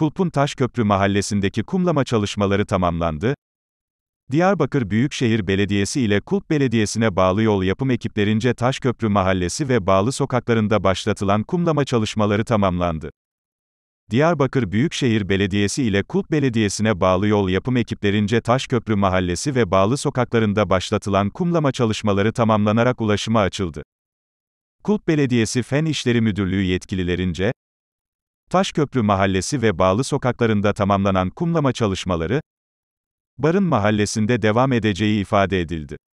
Kulpun Taşköprü mahallesindeki kumlama çalışmaları tamamlandı. Diyarbakır Büyükşehir Belediyesi ile Kulp Belediyesi'ne bağlı yol yapım ekiplerince Taşköprü Mahallesi ve bağlı sokaklarında başlatılan kumlama çalışmaları tamamlandı. Diyarbakır Büyükşehir Belediyesi ile Kulp Belediyesi'ne bağlı yol yapım ekiplerince Taşköprü Mahallesi ve bağlı sokaklarında başlatılan kumlama çalışmaları tamamlanarak ulaşıma açıldı. Kulp Belediyesi Fen İşleri Müdürlüğü yetkililerince, Taşköprü Mahallesi ve Bağlı sokaklarında tamamlanan kumlama çalışmaları, Barın Mahallesi'nde devam edeceği ifade edildi.